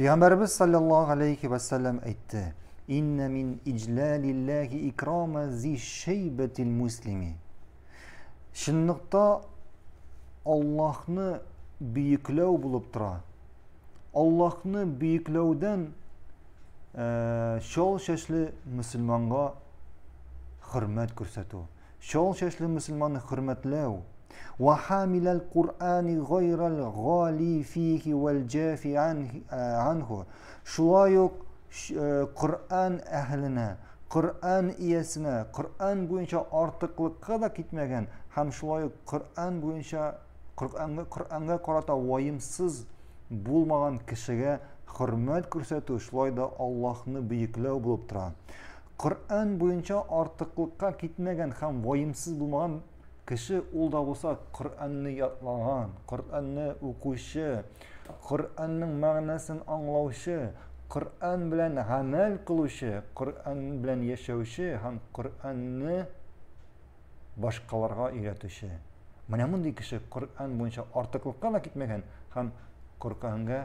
Peygamber biz sallallahu aleyhi ve sellem eytti. İnne min iclalillahi ikrama zi şeybetil muslimi. Şınlıkta Allah'ını büyüklev bulup dura. Allah'ını büyüklevden e, şol şaşlı Müslüman'a hürmet kürsatu. Şol şaşlı وحامل القرآن غير الغالي فيه والجافي عنه шулай Құр'ан әһліне, Құр'ан иесіне, Құр'ан бойынша артықлыққа да кетмеген, һәм шулай Құр'ан бойынша Құр'анға Құр'анға қарата уайымсыз болмаған кішіге хөрмәт көрсету шулай да Аллаһны болып тұра Құр'ан бойынша артықлыққа кетмеген һәм уайымсыз болмаған кіші олда да болса құранны ятлаған құранны оқушы құранның мағынасын аңлаушы құран білән ғамәл қылушы құран білән яшәуші һәм құранны башқаларға үйретуші міне мұндай кіші құран бойынша артықлыққа да кетмеген һәм құранға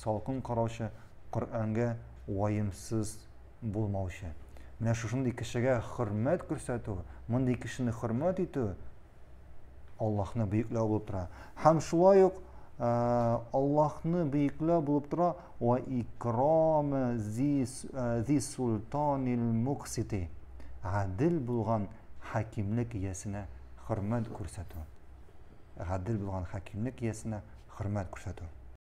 салқын қараушы құранға уайымсыз болмаушы міне ушундай кишиге хурмат көрсөтүү мындай кишини хурмат этүү аллахны бийиклөө болуп тура һәм шулай ук аллахны бийиклөө болуп тура ва икрама зи султанил муксити ғаділ болған хакимлік иесіне хурмат көрсөтүү ғаділ болған хакимлік иесіне хурмат көрсөтүү